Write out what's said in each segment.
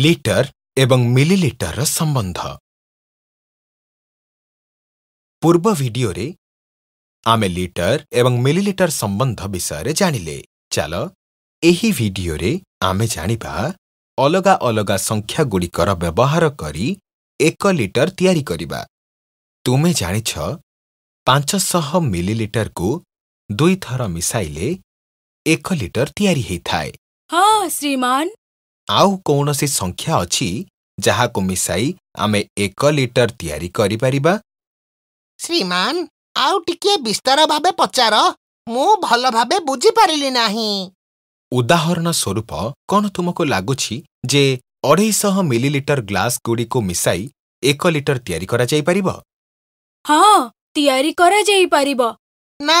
litre ଏବଂ ମିଲିଲିଟରର ସମ୍ବନ୍ଧ ପୂର୍ବ ଭିଡିଓରେ ଆମେ ଲିଟର ଏବଂ ମିଲିଲିଟର ସମ୍ବନ୍ଧ ବିଷୟରେ ଜାଣିଲେ ଚାଲ ଏହି ଭିଡିଓରେ ଆମେ ଜାଣିବା ଅଲଗା ଅଲଗା ସଂଖ୍ୟାଗୁଡ଼ିକର ବ୍ୟବହାର କରି ଏକ ଲିଟର ତିଆରି କରିବା ତୁମେ ଜାଣିଛ ପାଞ୍ଚଶହ ମିଲିଲିଟରକୁ ଦୁଇଥର ମିଶାଇଲେ ଏକ ଲିଟର ତିଆରି ହୋଇଥାଏ ହଁ ଶ୍ରୀମାନ ଆଉ କୌଣସି ସଂଖ୍ୟା ଅଛି ଯାହାକୁ ମିଶାଇ ଆମେ ଏକ ଲିଟର ତିଆରି କରିପାରିବା ଶ୍ରୀମାନ ଆଉ ଟିକିଏ ବିସ୍ତାର ଭାବେ ପଚାର ମୁଁ ଭଲ ଭାବେ ବୁଝିପାରିଲି ନାହିଁ ଉଦାହରଣ ସ୍ୱରୂପ କ'ଣ ତୁମକୁ ଲାଗୁଛି ଯେ ଅଢ଼େଇଶହ ମିଲିଲିଟର ଗ୍ଲାସ୍ ମିଶାଇ ଏକ ଲିଟର ତିଆରି କରାଯାଇପାରିବ ହଁ ତିଆରି କରାଯାଇପାରିବ ନା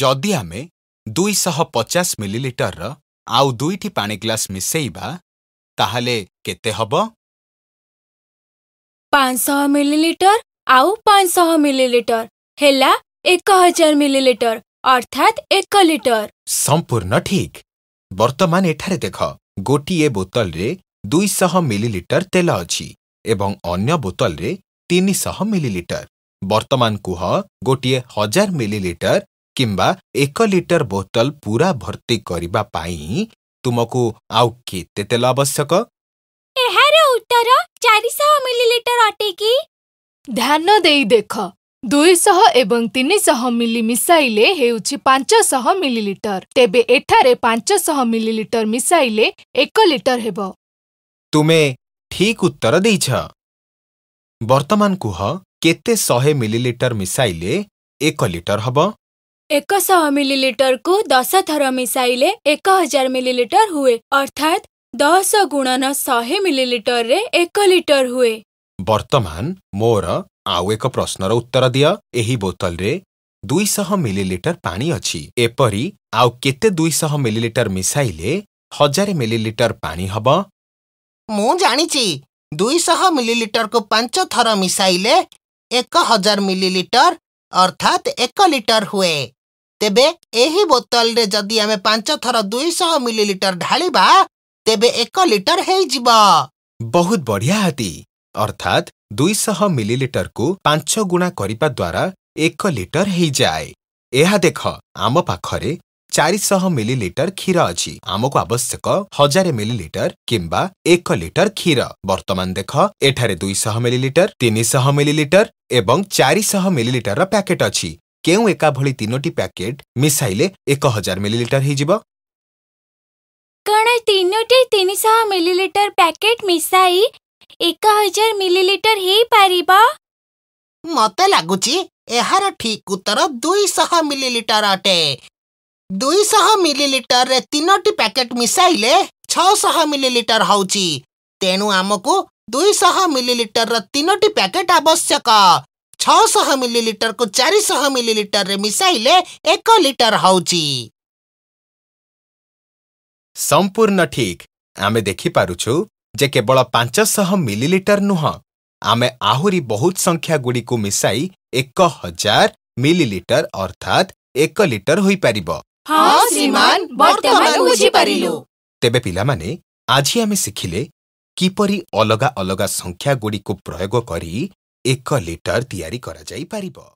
ଯଦି ଆମେ ଦୁଇଶହ ପଚାଶ ମିଲିଲିଟରର ଆଉ ଦୁଇଟି ପାଣି ଗ୍ଲାସ୍ ମିଶାଇବା ତାହେଲେ କେତେ ହେବ ପାଞ୍ଚଶହ ମିଲିଲିଟର ଆଉ ପାଞ୍ଚଶହ ମିଲିଲିଟର ହେଲା ଏକ ହଜାର ମିଲିଲିଟର ଅର୍ଥାତ୍ ଏକ ଲିଟର ସମ୍ପୂର୍ଣ୍ଣ ଠିକ୍ ବର୍ତ୍ତମାନ ଏଠାରେ ଦେଖ ଗୋଟିଏ ବୋତଲରେ ଦୁଇଶହ ମିଲିଲିଟର ତେଲ ଅଛି ଏବଂ ଅନ୍ୟ ବୋତଲରେ ତିନିଶହ ମିଲିଲିଟର ବର୍ତ୍ତମାନ କୁହ ଗୋଟିଏ ହଜାର ମିଲିଲିଟର କିମ୍ବା ଏକ ଲିଟର ବୋତଲ ପୂରା ଭର୍ତ୍ତି କରିବା ପାଇଁ ତୁମକୁ ଆଉ କେତେ ତେଲ ଆବଶ୍ୟକ ଏହାର ଉତ୍ତର ଚାରିଶହ ମିଲିଲିଟର ଅଟେ କି ଧ୍ୟାନ ଦେଇ ଦେଖ ଦୁଇଶହ ଏବଂ ତିନିଶହ ମିଲି ମିଶାଇଲେ ହେଉଛି ପାଞ୍ଚଶହ ମିଲିଲିଟର ତେବେ ଏଠାରେ ପାଞ୍ଚଶହ ମିଲିଲିଟର ମିଶାଇଲେ ଏକ ଲିଟର ହେବ ତୁମେ ଠିକ୍ ଉତ୍ତର ଦେଇଛ ବର୍ତ୍ତମାନ କୁହ କେତେ ଶହେ ମିଲିଲିଟର ମିଶାଇଲେ ଏକ ଲିଟର ହେବ 100 मिलीलीटर को 10 थर मिसाइले 1000 मिलीलीटर हुए अर्थात 10 गुणन 100 मिलीलीटर रे 1 लीटर हुए ବର୍ତ୍ତମାନ ମୋର ଆଉ ଏକ ପ୍ରଶ୍ନର ଉତ୍ତର ଦିଅ ଏହି ବୋତଲରେ ଦୁଇଶହ ମିଲିଲିଟର ପାଣି ଅଛି ଏପରି ଆଉ କେତେ ଦୁଇଶହ ମିଲିଲିଟର ମିଶାଇଲେ ହଜାରେ ମିଲିଲିଟର ପାଣି ହେବ ମୁଁ ଜାଣିଛି ଦୁଇଶହ ମିଲିଲିଟରକୁ ପାଞ୍ଚ ଥର ମିଶାଇଲେ ଏକ ହଜାର ମିଲିଲିଟର ଅର୍ଥାତ୍ ଏକ ଲିଟର ହୁଏ ତେବେ ଏହି ବୋତଲରେ ଯଦି ଆମେ ପାଞ୍ଚ ଥର ଦୁଇଶହ ମିଲିଲିଟର ଢାଳିବା ତେବେ ଏକ ଲିଟର ହେଇଯିବ ବହୁତ ବଢ଼ିଆ ହାତୀ ଅର୍ଥାତ୍ ଦୁଇଶହ ମିଲିଲିଟରକୁ ପାଞ୍ଚ ଗୁଣା କରିବା ଦ୍ୱାରା ଏକ ଲିଟର ହେଇଯାଏ ଏହା ଦେଖ ଆମ ପାଖରେ ଚାରିଶହ ମିଲିଲିଟର କ୍ଷୀର ଅଛି ଆମକୁ ଆବଶ୍ୟକ ହଜାରେ ମିଲିଲିଟର କିମ୍ବା ଏକ ଲିଟର କ୍ଷୀର ବର୍ତ୍ତମାନ ଦେଖ ଏଠାରେ ଦୁଇଶହ ମିଲିଲିଟର ତିନିଶହ ମିଲିଲିଟର ଏବଂ ଚାରିଶହ ମିଲିଲିଟରର ପ୍ୟାକେଟ୍ ଅଛି କେଉଁ ଏକାଭଳି ତିନୋଟି ପ୍ୟାକେଟ୍ ମିଶାଇଲେ ଏକ ହଜାର ମିଲିଲିଟର ହେଇଯିବ କ'ଣ ତିନୋଟି ତିନିଶହ ମିଲିଲିଟର ପ୍ୟାକେଟ୍ ମିଶାଇ ଏକ ହଜାର ମିଲିଲିଟର ହେଇପାରିବ ମତେ ଲାଗୁଛି ଏହାର ଠିକ୍ ଉତ୍ତର ଦୁଇଶହ ମିଲିଲିଟର ଅଟେ दुईश मिलीलिटर तीनोट पैकेट मिसाइले छःश मिलीलिटर हो तेणु आमको दुईश मिलीलिटर रनोट पैकेट आवश्यक छःश मिलीलिटर को चारिश मिलीलिटर मिसाइले एक लिटर हो संपूर्ण ठीक आम देखिपु जे केवल पांचश मिलीलिटर नुह आम आहुरी बहुत संख्या गुड़ी मिसाई एक हजार मिलीलिटर अर्थात एक लिटर हो पार ହଁ ଶ୍ରୀମାନ ବର୍ତ୍ତମାନ ବୁଝିପାରିଲୁ ତେବେ ପିଲାମାନେ ଆଜି ଆମେ ଶିଖିଲେ କିପରି ଅଲଗା ଅଲଗା ସଂଖ୍ୟାଗୁଡ଼ିକୁ ପ୍ରୟୋଗ କରି ଏକ ଲିଟର ତିଆରି କରାଯାଇପାରିବ